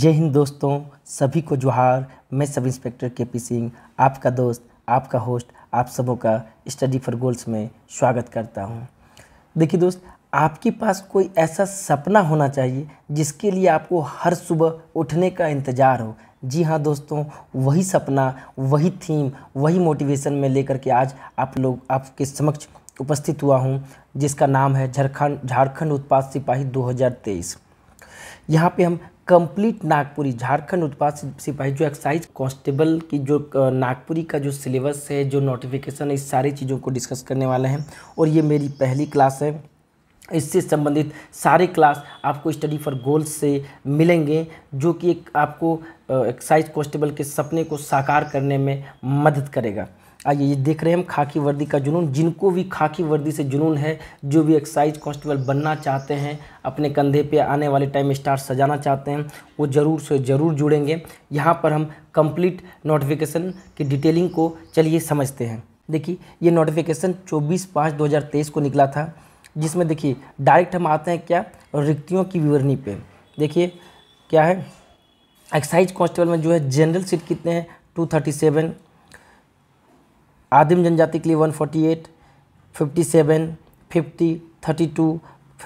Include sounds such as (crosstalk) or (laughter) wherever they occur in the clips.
जय हिंद दोस्तों सभी को जोहार मैं सब इंस्पेक्टर के पी सिंह आपका दोस्त आपका होस्ट आप सबों का स्टडी फॉर गोल्स में स्वागत करता हूं देखिए दोस्त आपके पास कोई ऐसा सपना होना चाहिए जिसके लिए आपको हर सुबह उठने का इंतज़ार हो जी हाँ दोस्तों वही सपना वही थीम वही मोटिवेशन में लेकर के आज आप लोग आपके समक्ष उपस्थित हुआ हूँ जिसका नाम है झारखंड झारखंड उत्पाद सिपाही 2023 यहाँ पे हम कंप्लीट नागपुरी झारखंड उत्पाद सिपाही जो एक्साइज कांस्टेबल की जो नागपुरी का जो सिलेबस है जो नोटिफिकेशन है इस सारी चीज़ों को डिस्कस करने वाले हैं और ये मेरी पहली क्लास है इससे संबंधित सारे क्लास आपको स्टडी फॉर गोल्स से मिलेंगे जो कि एक आपको एक्साइज कॉन्स्टेबल के सपने को साकार करने में मदद करेगा आइए ये देख रहे हैं हम खाकी वर्दी का जुनून जिनको भी खाकी वर्दी से जुनून है जो भी एक्साइज कांस्टेबल बनना चाहते हैं अपने कंधे पे आने वाले टाइम स्टार सजाना चाहते हैं वो ज़रूर से ज़रूर जुड़ेंगे यहाँ पर हम कंप्लीट नोटिफिकेशन की डिटेलिंग को चलिए समझते हैं देखिए ये नोटिफिकेशन चौबीस पाँच दो को निकला था जिसमें देखिए डायरेक्ट हम आते हैं क्या रिक्तियों की विवरणी पर देखिए क्या है एक्साइज कॉन्स्टेबल में जो है जनरल सीट कितने हैं टू थर्टी सेवन आदिम जनजाति के लिए 148, 57, 50, 32,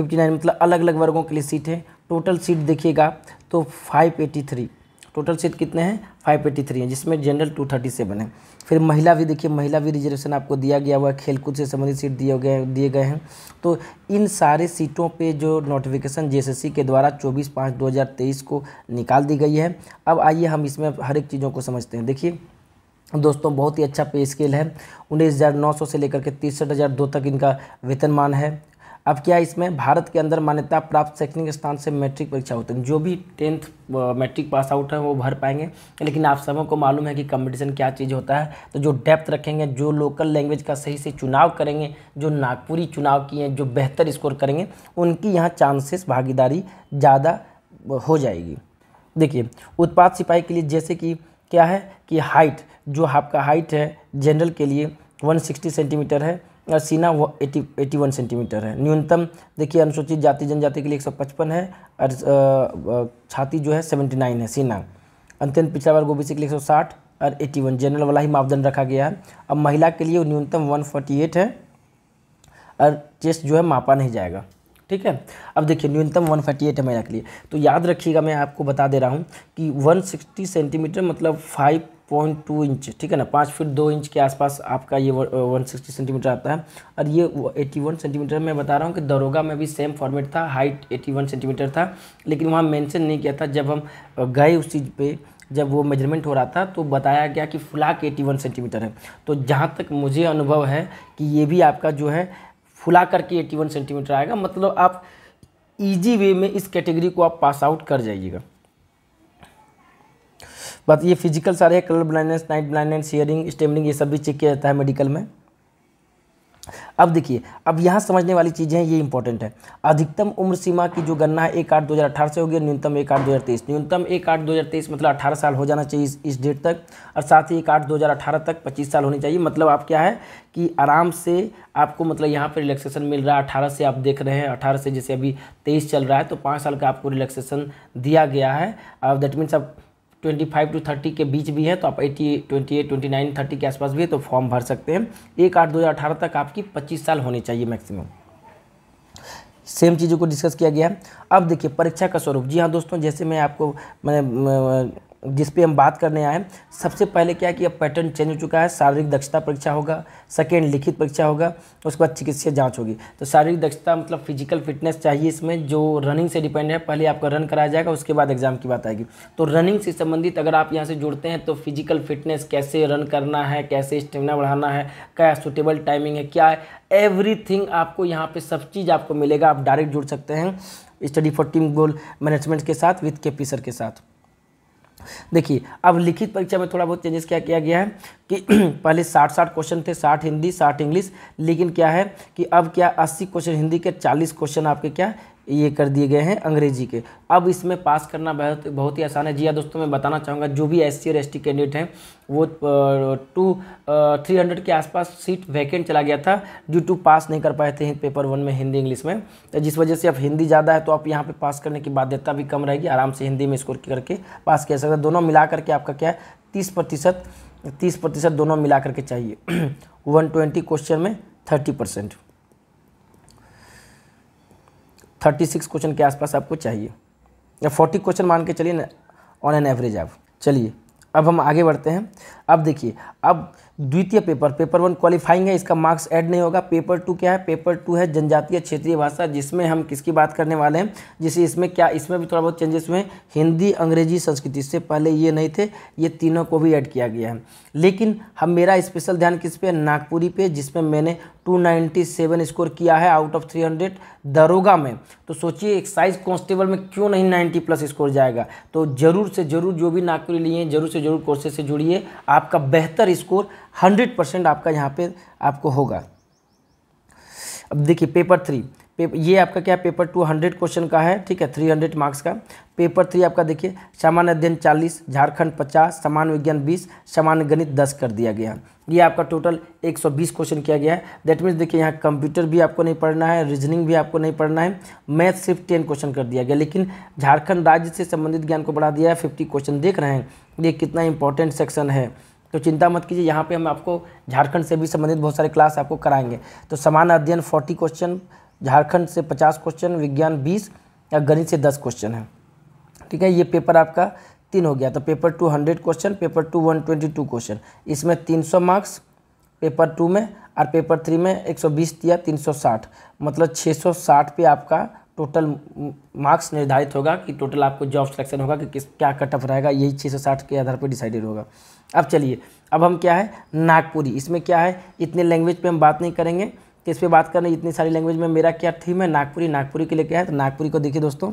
59 मतलब अलग अलग वर्गों के लिए सीट है टोटल सीट देखिएगा तो 583 टोटल सीट कितने हैं 583 हैं जिसमें जनरल 237 है फिर महिला भी देखिए महिला भी रिजर्वेशन आपको दिया गया हुआ है खेलकूद से संबंधित सीट दिए गए दिए गए हैं तो इन सारे सीटों पे जो नोटिफिकेशन जेएसएससी के द्वारा 24 पाँच 2023 को निकाल दी गई है अब आइए हम इसमें हर एक चीज़ों को समझते हैं देखिए दोस्तों बहुत ही अच्छा पे स्केल है उन्नीस हज़ार नौ सौ से लेकर के तिरसठ हज़ार दो तक इनका वेतनमान है अब क्या इसमें भारत के अंदर मान्यता प्राप्त शैक्षणिक स्थान से मैट्रिक परीक्षा होती है जो भी टेंथ मैट्रिक पास आउट है वो भर पाएंगे लेकिन आप सबों को मालूम है कि कंपटीशन क्या चीज़ होता है तो जो डेप्थ रखेंगे जो लोकल लैंग्वेज का सही से चुनाव करेंगे जो नागपुरी चुनाव किए हैं जो बेहतर स्कोर करेंगे उनकी यहाँ चांसेस भागीदारी ज़्यादा हो जाएगी देखिए उत्पाद सिपाही के लिए जैसे कि क्या है कि हाइट जो आपका हाइट है जनरल के लिए 160 सेंटीमीटर है और सीना वो एटी एटी वन सेंटीमीटर है न्यूनतम देखिए अनुसूचित जाति जनजाति के लिए 155 है और छाती जो है 79 है सीना अंत्यंत पिछड़ा वर्ग ओबीसी के लिए 160 और 81 जनरल वाला ही मापदंड रखा गया है अब महिला के लिए न्यूनतम वन है और चेस्ट जो है मापा नहीं जाएगा ठीक है अब देखिए न्यूनतम 148 है एट के लिए तो याद रखिएगा मैं आपको बता दे रहा हूँ कि 160 सेंटीमीटर मतलब 5.2 इंच ठीक है ना पाँच फीट दो इंच के आसपास आपका ये 160 सेंटीमीटर आता है और ये 81 सेंटीमीटर मैं बता रहा हूँ कि दरोगा में भी सेम फॉर्मेट था हाइट 81 सेंटीमीटर था लेकिन वहाँ मेंशन नहीं किया था जब हम गए उस चीज़ पर जब वो मेजरमेंट हो रहा था तो बताया गया कि फ्लाक 81 सेंटीमीटर है तो जहाँ तक मुझे अनुभव है कि ये भी आपका जो है फुला करके एटी वन सेंटीमीटर आएगा मतलब आप इजी वे में इस कैटेगरी को आप पास आउट कर जाइएगा बात ये फिजिकल सारे colour blindness night blindness sharing stammering ये सब भी चेक किया जाता है मेडिकल में अब देखिए अब यहाँ समझने वाली चीज़ें हैं ये इंपॉर्टेंट है अधिकतम उम्र सीमा की जो गणना है एक आठ दो हज़ार अठारह से होगी न्यूनतम एक आठ दो हज़ार तेईस न्यूनतम एक आठ दो हज़ार तेईस मतलब अठारह साल हो जाना चाहिए इस, इस डेट तक और साथ ही एक आठ दो हज़ार अठारह तक पच्चीस साल होनी चाहिए मतलब आप क्या है कि आराम से आपको मतलब यहाँ पर रिलैक्सेशन मिल रहा है अठारह से आप देख रहे हैं अठारह से जैसे अभी तेईस चल रहा है तो पाँच साल का आपको रिलैक्सेशन दिया गया है और दैट मीन्स आप 25 टू 30 के बीच भी है तो आप 80 28 29 30 के आसपास भी है तो फॉर्म भर सकते हैं एक आठ दो हज़ार अठारह तक आपकी पच्चीस साल होनी चाहिए मैक्सिमम सेम चीज़ों को डिस्कस किया गया है अब देखिए परीक्षा का स्वरूप जी हाँ दोस्तों जैसे मैं आपको मैं जिस पे हम बात करने आए सबसे पहले क्या कि अब पैटर्न चेंज हो चुका है शारीरिक दक्षता परीक्षा होगा सेकेंड लिखित परीक्षा होगा उसके बाद चिकित्सीय जांच होगी तो शारीरिक दक्षता मतलब फिजिकल फिटनेस चाहिए इसमें जो रनिंग से डिपेंड है पहले आपका रन कराया जाएगा उसके बाद एग्जाम की बात आएगी तो रनिंग से संबंधित अगर आप यहाँ से जुड़ते हैं तो फिजिकल फिटनेस कैसे रन करना है कैसे स्टेमिना बढ़ाना है क्या सुटेबल टाइमिंग है क्या है एवरीथिंग आपको यहाँ पर सब चीज़ आपको मिलेगा आप डायरेक्ट जुड़ सकते हैं study for team goal management के साथ विथ के पी सर के साथ देखिए अब लिखित परीक्षा में थोड़ा बहुत चेंजेस क्या किया गया है कि (clears throat) पहले साठ साठ क्वेश्चन थे साठ हिंदी साठ इंग्लिश लेकिन क्या है कि अब क्या अस्सी क्वेश्चन हिंदी के चालीस क्वेश्चन आपके क्या ये कर दिए गए हैं अंग्रेजी के अब इसमें पास करना बहुत बहुत ही आसान है जी हाँ दोस्तों मैं बताना चाहूँगा जो भी एस सी और एस टी कैंडिडेट हैं वो टू थ्री हंड्रेड के आसपास सीट वैकेंट चला गया था ड्यू टू पास नहीं कर पाए थे पेपर वन में हिंदी इंग्लिश में तो जिस वजह से अब हिंदी ज़्यादा है तो आप यहाँ पर पास करने की बाध्यता भी कम रहेगी आराम से हिंदी में स्कोर करके पास कर सकते दोनों मिला करके आपका क्या है तीस प्रतिशत तीस प्रतिशत दोनों मिला करके चाहिए वन ट्वेंटी क्वेश्चन में thirty percent thirty six question के आसपास आपको चाहिए या फोर्टी क्वेश्चन मान के चलिए ना ऑन एन एवरेज आप चलिए अब हम आगे बढ़ते हैं अब देखिए अब द्वितीय पेपर पेपर वन क्वालिफाइंग है इसका मार्क्स ऐड नहीं होगा पेपर टू क्या है पेपर टू है जनजातीय क्षेत्रीय भाषा जिसमें हम किसकी बात करने वाले हैं जिसे इसमें क्या इसमें भी थोड़ा बहुत चेंजेस हुए हिंदी अंग्रेजी संस्कृत इससे पहले ये नहीं थे ये तीनों को भी ऐड किया गया है लेकिन हम मेरा स्पेशल ध्यान किस पे नागपुरी पे जिसमें मैंने 297 स्कोर किया है आउट ऑफ 300 दरोगा में तो सोचिए एक्साइज कांस्टेबल में क्यों नहीं 90 प्लस स्कोर जाएगा तो ज़रूर से ज़रूर जो भी नागपुरी लिए हैं ज़रूर से ज़रूर कोर्सेज से जुड़िए आपका बेहतर स्कोर हंड्रेड परसेंट आपका यहाँ पे आपको होगा अब देखिए पेपर थ्री पेपर ये आपका क्या पेपर टू हंड्रेड क्वेश्चन का है ठीक है थ्री हंड्रेड मार्क्स का पेपर थ्री आपका देखिए सामान्य अध्ययन चालीस झारखंड पचास सामान्य विज्ञान बीस सामान्य गणित दस कर दिया गया ये आपका टोटल एक सौ बीस क्वेश्चन किया गया है दैट मीन्स देखिए यहाँ कंप्यूटर भी आपको नहीं पढ़ना है रीजनिंग भी आपको नहीं पढ़ना है मैथ सिर्फ टेन क्वेश्चन कर दिया गया लेकिन झारखंड राज्य से संबंधित ज्ञान को बढ़ा दिया है फिफ्टी क्वेश्चन देख रहे हैं ये कितना इंपॉर्टेंट सेक्शन है तो चिंता मत कीजिए यहाँ पे हम आपको झारखंड से भी संबंधित बहुत सारे क्लास आपको कराएंगे तो समान अध्ययन फोर्टी क्वेश्चन झारखंड से पचास क्वेश्चन विज्ञान बीस या गणित से दस क्वेश्चन है ठीक है ये पेपर आपका तीन हो गया तो paper two hundred question paper two one twenty two question इसमें तीन सौ मार्क्स पेपर टू में और पेपर थ्री में एक सौ बीस या तीन सौ साठ मतलब छः सौ साठ पे आपका टोटल मार्क्स निर्धारित होगा कि टोटल आपको जॉब सिलेक्शन होगा कि किस क्या कटअप रहेगा यही साठ के आधार पर डिसाइडेड होगा अब चलिए अब हम क्या है नागपुरी इसमें क्या है इतने लैंग्वेज पे हम बात नहीं करेंगे किस पे पर बात करने इतनी सारी लैंग्वेज में मेरा क्या थीम है नागपुरी नागपुरी के लिए क्या है तो नागपुरी को देखिए दोस्तों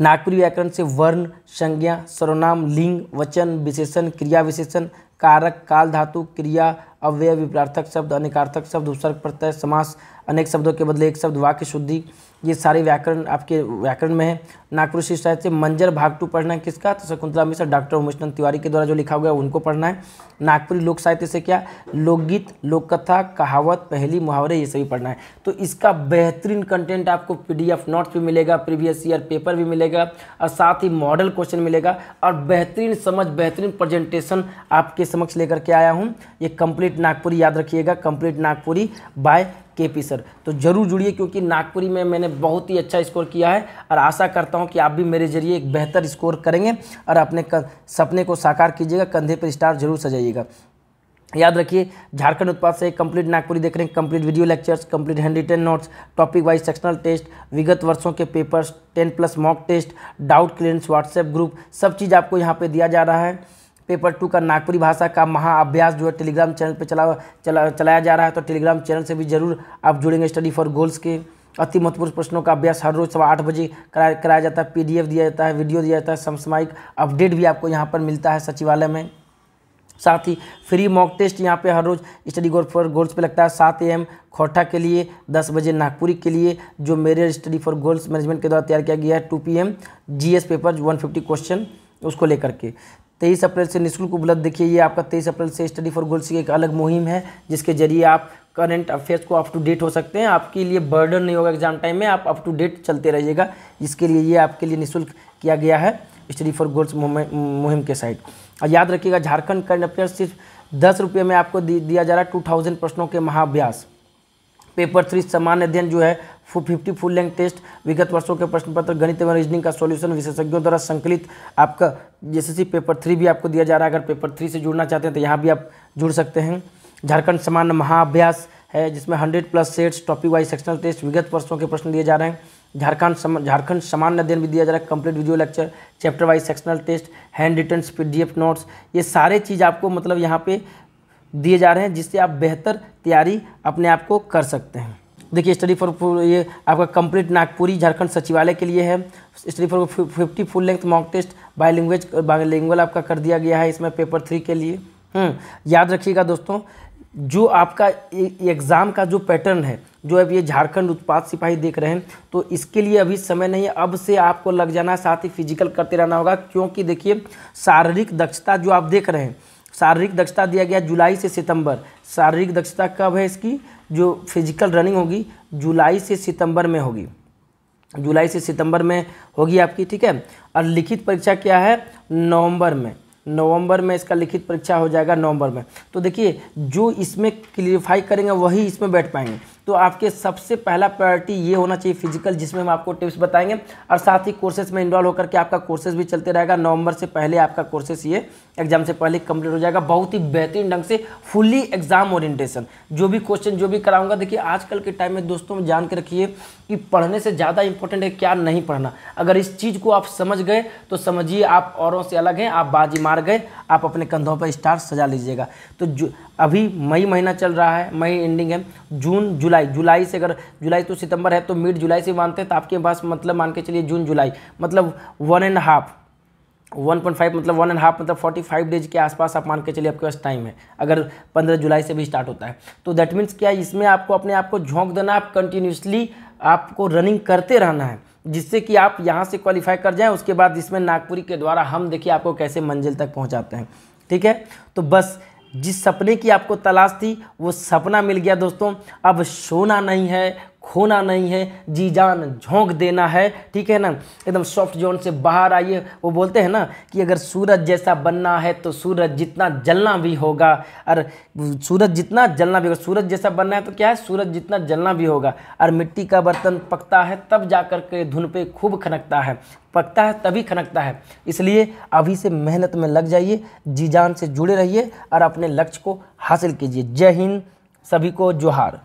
नागपुरी व्याकरण से वर्ण संज्ञा सर्वनाम लिंग वचन विशेषण क्रिया विशेषण कारक काल धातु क्रिया अव्यय विप्रार्थक शब्द अनेकार्थक शब्द उपसर्ग प्रत्यय समास अनेक शब्दों के बदले एक शब्द वाक्य शुद्धि ये सारे व्याकरण आपके व्याकरण में है नागपुर शिव साहित्य से मंजर भाग टू पढ़ना है किसका तो शकुंतला मिश्र डॉक्टर नंद तिवारी के द्वारा जो लिखा हुआ है उनको पढ़ना है नागपुरी लोक साहित्य से क्या लोकगीत लोक कथा कहावत पहली मुहावरे ये सभी पढ़ना है तो इसका बेहतरीन कंटेंट आपको पी डी एफ नोट्स भी मिलेगा प्रीवियस ईयर पेपर भी मिलेगा और साथ ही मॉडल क्वेश्चन मिलेगा और बेहतरीन समझ बेहतरीन प्रेजेंटेशन आपके समक्ष लेकर के आया हूँ ये कंप्लीट नागपुरी याद रखिएगा complete Nagpuri by K P sir तो जरूर जुड़िए क्योंकि नागपुरी में मैंने बहुत ही अच्छा स्कोर किया है और आशा करता हूँ कि आप भी मेरे जरिए एक बेहतर स्कोर करेंगे और अपने सपने को साकार कीजिएगा कंधे पर स्टार जरूर सजाइएगा याद रखिए झारखंड उत्पाद से कंप्लीट नागपुरी देख रहे हैं complete video lectures complete handwritten notes topic wise sectional test विगत वर्षों के papers ten plus mock test doubt clearance WhatsApp group सब चीज़ आपको यहाँ पे दिया जा रहा है पेपर टू का नागपुरी भाषा का महाअभ्यास जो है टेलीग्राम चैनल पर चला, चला चलाया जा रहा है तो टेलीग्राम चैनल से भी जरूर आप जुड़ेंगे स्टडी फॉर गोल्स के अति महत्वपूर्ण प्रश्नों का अभ्यास हर रोज सवा आठ बजे कराया कराया जाता है पीडीएफ दिया जाता है वीडियो दिया जाता है समसामयिक अपडेट भी आपको यहाँ पर मिलता है सचिवालय में साथ ही फ्री मॉक टेस्ट यहाँ पे हर रोज़ स्टडी गोल फॉर गोल्स पे लगता है सात एम खोटा के लिए दस बजे नागपुरी के लिए जो मेरे स्टडी फॉर गोल्स मैनेजमेंट के द्वारा तैयार किया गया है two P M G paper one fifty question उसको लेकर के तेईस अप्रैल से निःशुल्क उपलब्ध देखिए ये आपका तेईस अप्रैल से स्टडी फॉर गोल्स की एक अलग मुहिम है जिसके जरिए आप करंट अफेयर्स को अप टू डेट हो सकते हैं आपके लिए बर्डन नहीं होगा एग्जाम टाइम में आप अप टू डेट चलते रहिएगा इसके लिए ये आपके लिए निःशुल्क किया गया है स्टडी फॉर गोल्स मुहिम के साइड और याद रखिएगा झारखंड करंट अफेयर्स सिर्फ दस रुपये में आपको दिया जा रहा है टू थाउजेंड प्रश्नों के महाभ्यास पेपर थ्री सामान्य अध्ययन जो है फिफ्टी फुल लेंथ टेस्ट विगत वर्षों के प्रश्न पत्र गणित एवं रीजनिंग का सॉल्यूशन विशेषज्ञों द्वारा संकलित आपका जैसे पेपर थ्री भी आपको दिया जा रहा है अगर पेपर थ्री से जुड़ना चाहते हैं तो यहाँ भी आप जुड़ सकते हैं झारखंड सामान्य महाअभ्यास है जिसमें hundred plus sets topic wise sectional test विगत वर्षों के प्रश्न दिए जा रहे हैं झारखंड सम झारखंड सामान्य अध्ययन भी दिया जा रहा है complete video lecture chapter wise sectional test handwritten P notes ये सारे चीज़ आपको मतलब यहाँ पे दिए जा रहे हैं जिससे आप बेहतर तैयारी अपने आप को कर सकते हैं देखिए स्टडी फॉर ये आपका कंप्लीट नागपुरी झारखंड सचिवालय के लिए है study for fifty full length mock test by language bilingual आपका कर दिया गया है इसमें पेपर थ्री के लिए हम्म, याद रखिएगा दोस्तों जो आपका एग्ज़ाम का जो पैटर्न है जो अब ये झारखंड उत्पाद सिपाही देख रहे हैं तो इसके लिए अभी समय नहीं है अब से आपको लग जाना साथ ही फिजिकल करते रहना होगा क्योंकि देखिए शारीरिक दक्षता जो आप देख रहे हैं शारीरिक दक्षता दिया गया जुलाई से सितंबर शारीरिक दक्षता कब है इसकी जो फिजिकल रनिंग होगी जुलाई से सितंबर में होगी जुलाई से सितंबर में होगी आपकी ठीक है और लिखित परीक्षा क्या है नवंबर में नवंबर में इसका लिखित परीक्षा हो जाएगा नवंबर में तो देखिए जो इसमें क्लियरिफाई करेंगे वही इसमें बैठ पाएंगे तो आपके सबसे पहला प्रायोरिटी ये होना चाहिए फिजिकल जिसमें हम आपको टिप्स बताएंगे और साथ ही कोर्सेज में इन्वॉल्व होकर के आपका कोर्सेज भी चलते रहेगा नवंबर से पहले आपका कोर्सेज ये एग्जाम से पहले कंप्लीट हो जाएगा बहुत ही बेहतरीन ढंग से फुल्ली एग्जाम ओरिएंटेशन जो भी क्वेश्चन जो भी कराऊंगा देखिए आजकल के टाइम में दोस्तों जान के रखिए कि पढ़ने से ज़्यादा इंपॉर्टेंट है क्या नहीं पढ़ना अगर इस चीज़ को आप समझ गए तो समझिए आप औरों से अलग हैं आप बाजी मार गए आप अपने कंधों पर स्टार सजा लीजिएगा तो जो अभी मई महीना चल रहा है मई एंडिंग है जून जुलाई जुलाई से अगर जुलाई तो सितंबर है तो मिड जुलाई से मानते हैं तो आपके पास मतलब मान के चलिए जून जुलाई मतलब one and half one point five मतलब वन एंड हाफ मतलब फोर्टी फाइव डेज के आसपास आप मान के चलिए आपके पास टाइम है अगर पंद्रह जुलाई से भी स्टार्ट होता है तो दैट मीन्स क्या इसमें आपको अपने आप को झोंक देना आप कंटिन्यूसली आपको रनिंग करते रहना है जिससे कि आप यहाँ से क्वालिफाई कर जाएं उसके बाद इसमें नागपुरी के द्वारा हम देखिए आपको कैसे मंजिल तक पहुँचाते हैं ठीक है तो बस जिस सपने की आपको तलाश थी वो सपना मिल गया दोस्तों अब सोना नहीं है खोना नहीं है जी जान झोंक देना है ठीक है ना एकदम सॉफ्ट जोन से बाहर आइए वो बोलते हैं ना कि अगर सूरज जैसा बनना है तो सूरज जितना जलना भी होगा और सूरज जितना जलना भी होगा सूरज जैसा बनना है तो क्या है सूरज जितना जलना भी होगा और मिट्टी का बर्तन पकता है तब जा कर के धुन पे खूब खनकता है पकता है तभी खनकता है इसलिए अभी से मेहनत में लग जाइए जी जान से जुड़े रहिए और अपने लक्ष्य को हासिल कीजिए जय हिंद सभी को जोहार